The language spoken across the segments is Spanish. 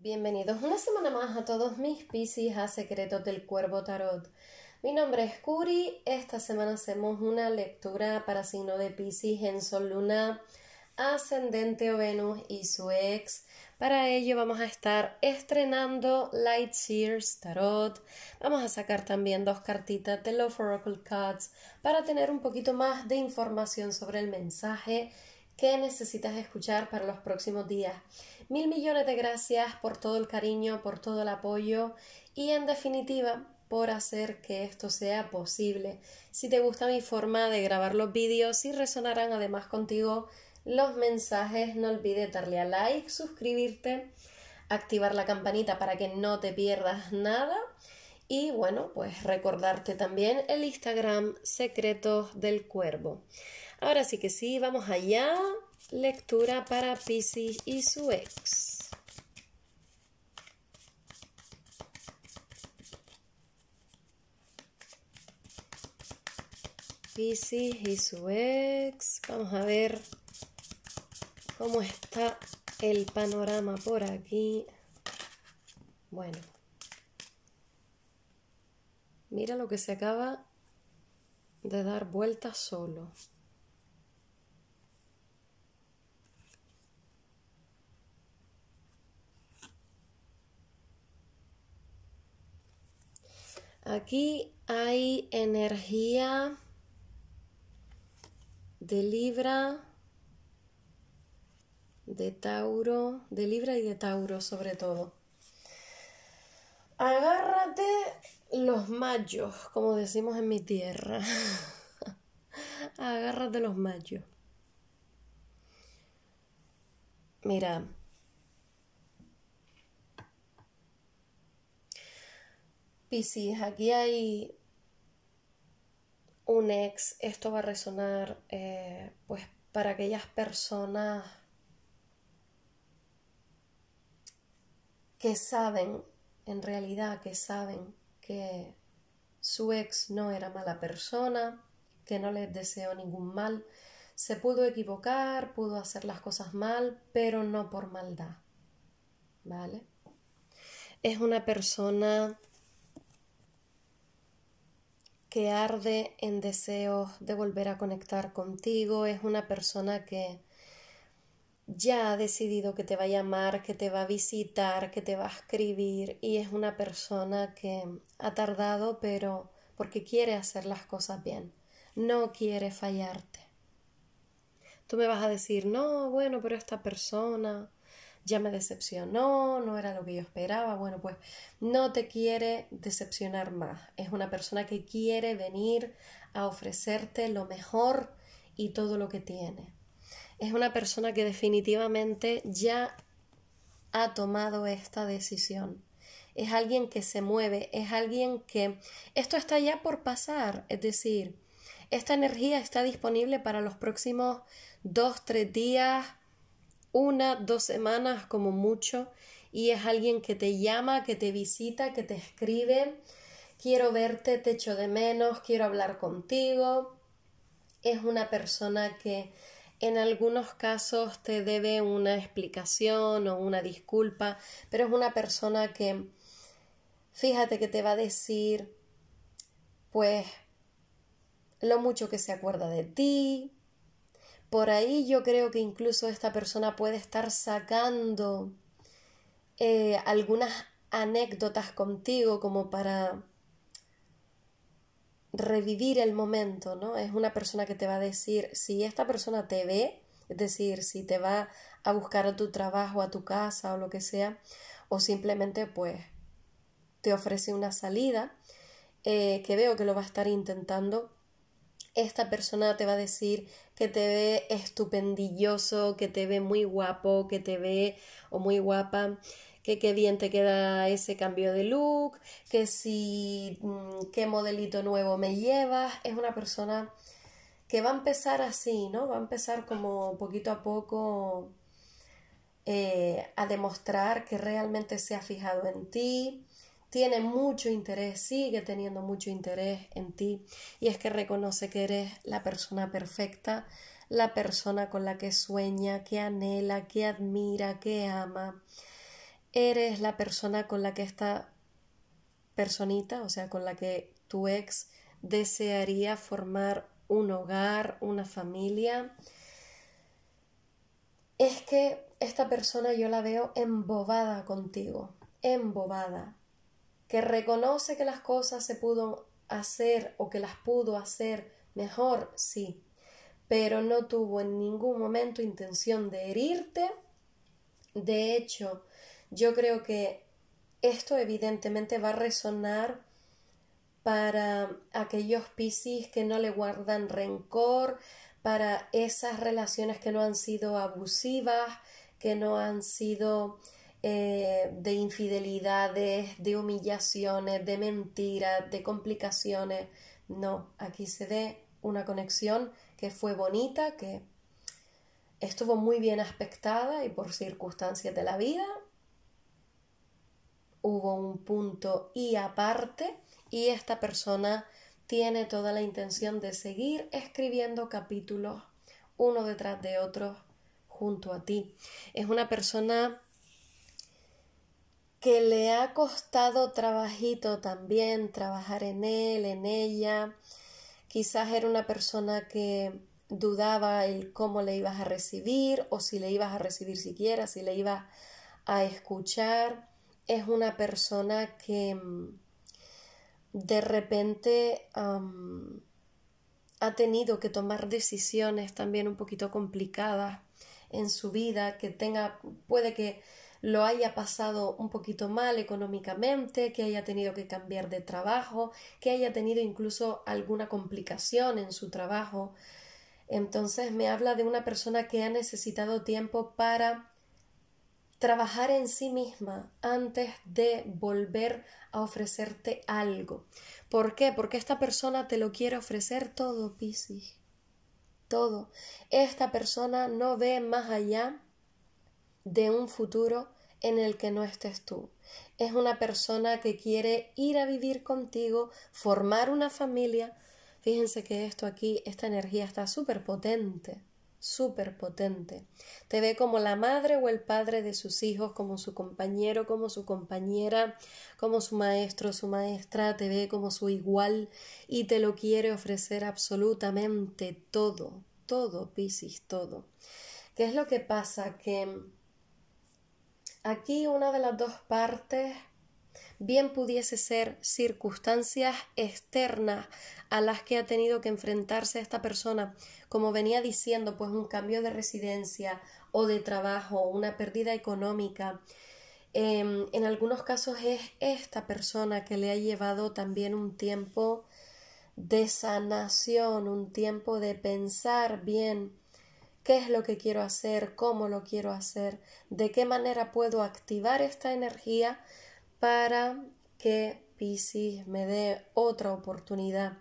Bienvenidos una semana más a todos mis Pisces a Secretos del Cuervo Tarot. Mi nombre es Curi. Esta semana hacemos una lectura para signo de Pisces en Sol Luna, Ascendente o Venus y su ex. Para ello vamos a estar estrenando Light Seers Tarot. Vamos a sacar también dos cartitas de Love Oracle Cards para tener un poquito más de información sobre el mensaje ¿Qué necesitas escuchar para los próximos días? Mil millones de gracias por todo el cariño, por todo el apoyo y en definitiva por hacer que esto sea posible. Si te gusta mi forma de grabar los vídeos y resonarán además contigo los mensajes, no olvides darle a like, suscribirte, activar la campanita para que no te pierdas nada. Y bueno, pues recordarte también el Instagram Secretos del Cuervo. Ahora sí que sí, vamos allá. Lectura para Pisces y su ex. Pisces y su ex. Vamos a ver cómo está el panorama por aquí. Bueno. Mira lo que se acaba de dar vuelta solo. Aquí hay energía de Libra, de Tauro, de Libra y de Tauro sobre todo. Agárrate los machos, como decimos en mi tierra. Agárrate los machos. Mira, Piscis, aquí hay un ex, esto va a resonar eh, pues para aquellas personas que saben, en realidad que saben que su ex no era mala persona, que no les deseó ningún mal, se pudo equivocar, pudo hacer las cosas mal, pero no por maldad. ¿Vale? Es una persona que arde en deseos de volver a conectar contigo, es una persona que ya ha decidido que te va a llamar, que te va a visitar, que te va a escribir y es una persona que ha tardado pero porque quiere hacer las cosas bien, no quiere fallarte. Tú me vas a decir, no, bueno, pero esta persona ya me decepcionó, no era lo que yo esperaba, bueno, pues no te quiere decepcionar más. Es una persona que quiere venir a ofrecerte lo mejor y todo lo que tiene. Es una persona que definitivamente ya ha tomado esta decisión. Es alguien que se mueve, es alguien que esto está ya por pasar, es decir, esta energía está disponible para los próximos dos, tres días, una, dos semanas como mucho, y es alguien que te llama, que te visita, que te escribe, quiero verte, te echo de menos, quiero hablar contigo. Es una persona que en algunos casos te debe una explicación o una disculpa, pero es una persona que, fíjate que te va a decir, pues, lo mucho que se acuerda de ti, por ahí yo creo que incluso esta persona puede estar sacando eh, algunas anécdotas contigo como para revivir el momento, ¿no? Es una persona que te va a decir, si esta persona te ve, es decir, si te va a buscar a tu trabajo, a tu casa o lo que sea, o simplemente pues te ofrece una salida, eh, que veo que lo va a estar intentando, esta persona te va a decir que te ve estupendilloso, que te ve muy guapo, que te ve o muy guapa, que qué bien te queda ese cambio de look, que si mm, qué modelito nuevo me llevas, es una persona que va a empezar así, ¿no? Va a empezar como poquito a poco eh, a demostrar que realmente se ha fijado en ti, tiene mucho interés, sigue teniendo mucho interés en ti y es que reconoce que eres la persona perfecta, la persona con la que sueña, que anhela, que admira, que ama. Eres la persona con la que esta personita, o sea, con la que tu ex desearía formar un hogar, una familia. Es que esta persona yo la veo embobada contigo, embobada que reconoce que las cosas se pudo hacer o que las pudo hacer mejor, sí, pero no tuvo en ningún momento intención de herirte. De hecho, yo creo que esto evidentemente va a resonar para aquellos piscis que no le guardan rencor, para esas relaciones que no han sido abusivas, que no han sido eh, de infidelidades, de humillaciones, de mentiras, de complicaciones. No, aquí se dé una conexión que fue bonita, que estuvo muy bien aspectada y por circunstancias de la vida hubo un punto y aparte y esta persona tiene toda la intención de seguir escribiendo capítulos uno detrás de otro junto a ti. Es una persona que le ha costado trabajito también trabajar en él, en ella. Quizás era una persona que dudaba el cómo le ibas a recibir o si le ibas a recibir siquiera, si le ibas a escuchar. Es una persona que mm, de repente ha tenido que tomar decisiones también un poquito complicadas en su vida, que tenga, puede que lo haya pasado un poquito mal económicamente, que haya tenido que cambiar de trabajo, que haya tenido incluso alguna complicación en su trabajo. Entonces me habla de una persona que ha necesitado tiempo para trabajar en sí misma antes de volver a ofrecerte algo. ¿Por qué? Porque esta persona te lo quiere ofrecer todo, Piscis. Todo. Esta persona no ve más allá de un futuro en el que no estés tú. Es una persona que quiere ir a vivir contigo, formar una familia. Fíjense que esto aquí, esta energía está súper potente, súper potente. Te ve como la madre o el padre de sus hijos, como su compañero, como su compañera, como su maestro, su maestra, te ve como su igual y te lo quiere ofrecer absolutamente todo, todo, Piscis, todo. ¿Qué es lo que pasa? Que Aquí una de las dos partes bien pudiese ser circunstancias externas a las que ha tenido que enfrentarse esta persona, como venía diciendo, pues un cambio de residencia o de trabajo, una pérdida económica. Em, en algunos casos es esta persona que le ha llevado también un tiempo de sanación, un tiempo de pensar bien qué es lo que quiero hacer, cómo lo quiero hacer, de qué manera puedo activar esta energía para que Pisces me dé otra oportunidad.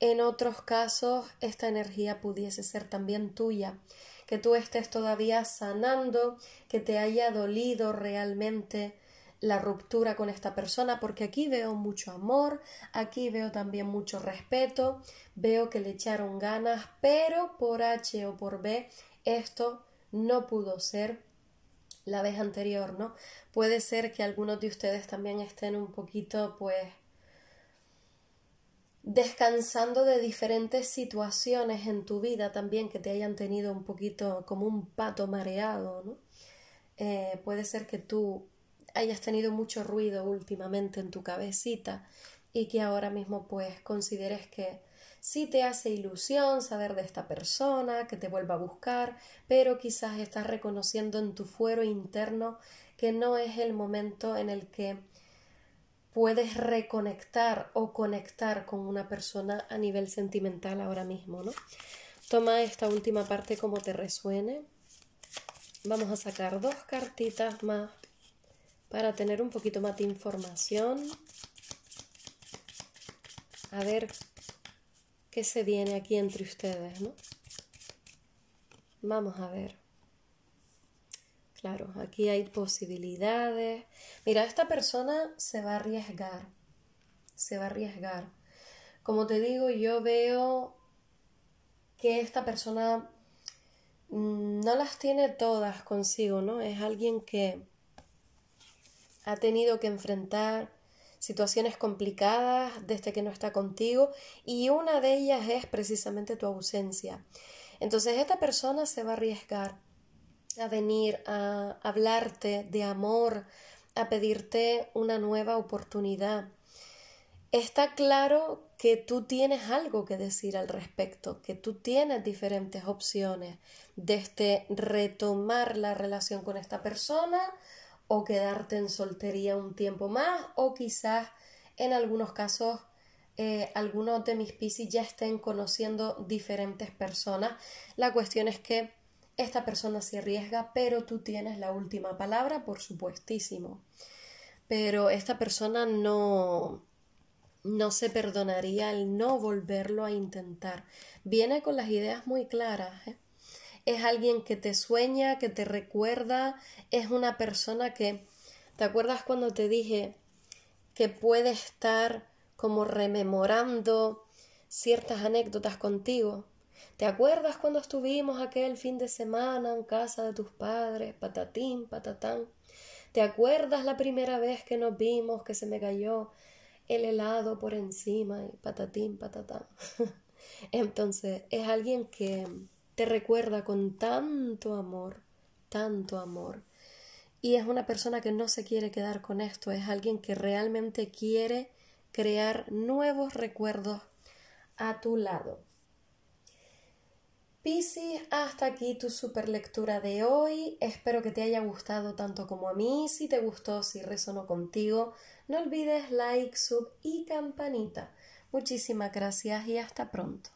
En otros casos, esta energía pudiese ser también tuya, que tú estés todavía sanando, que te haya dolido realmente la ruptura con esta persona, porque aquí veo mucho amor, aquí veo también mucho respeto, veo que le echaron ganas, pero por H o por B esto no pudo ser la vez anterior, ¿no? Puede ser que algunos de ustedes también estén un poquito, pues, descansando de diferentes situaciones en tu vida también que te hayan tenido un poquito como un pato mareado, ¿no? Eh, puede ser que tú hayas tenido mucho ruido últimamente en tu cabecita y que ahora mismo pues consideres que sí te hace ilusión saber de esta persona, que te vuelva a buscar, pero quizás estás reconociendo en tu fuero interno que no es el momento en el que puedes reconectar o conectar con una persona a nivel sentimental ahora mismo, ¿no? Toma esta última parte como te resuene. Vamos a sacar dos cartitas más para tener un poquito más de información. A ver qué se viene aquí entre ustedes, ¿no? Vamos a ver. Claro, aquí hay posibilidades. Mira, esta persona se va a arriesgar. Se va a arriesgar. Como te digo, yo veo que esta persona mm, no las tiene todas consigo, ¿no? Es alguien que ha tenido que enfrentar situaciones complicadas desde que no está contigo y una de ellas es precisamente tu ausencia. Entonces esta persona se va a arriesgar a venir a hablarte de amor, a pedirte una nueva oportunidad. Está claro que tú tienes algo que decir al respecto, que tú tienes diferentes opciones, desde retomar la relación con esta persona o quedarte en soltería un tiempo más o quizás en algunos casos eh, algunos de mis piscis ya estén conociendo diferentes personas. La cuestión es que esta persona se arriesga, pero tú tienes la última palabra, por supuestísimo. Pero esta persona no no se perdonaría el no volverlo a intentar. Viene con las ideas muy claras. ¿eh? es alguien que te sueña, que te recuerda, es una persona que... ¿Te acuerdas cuando te dije que puede estar como rememorando ciertas anécdotas contigo? ¿Te acuerdas cuando estuvimos aquel fin de semana en casa de tus padres, patatín, patatán? ¿Te acuerdas la primera vez que nos vimos que se me cayó el helado por encima y patatín, patatán? Entonces, es alguien que te recuerda con tanto amor, tanto amor. Y es una persona que no se quiere quedar con esto, es alguien que realmente quiere crear nuevos recuerdos a tu lado. Piscis, hasta aquí tu super lectura de hoy. Espero que te haya gustado tanto como a mí. Si te gustó, si resonó contigo, no olvides like, sub y campanita. Muchísimas gracias y hasta pronto.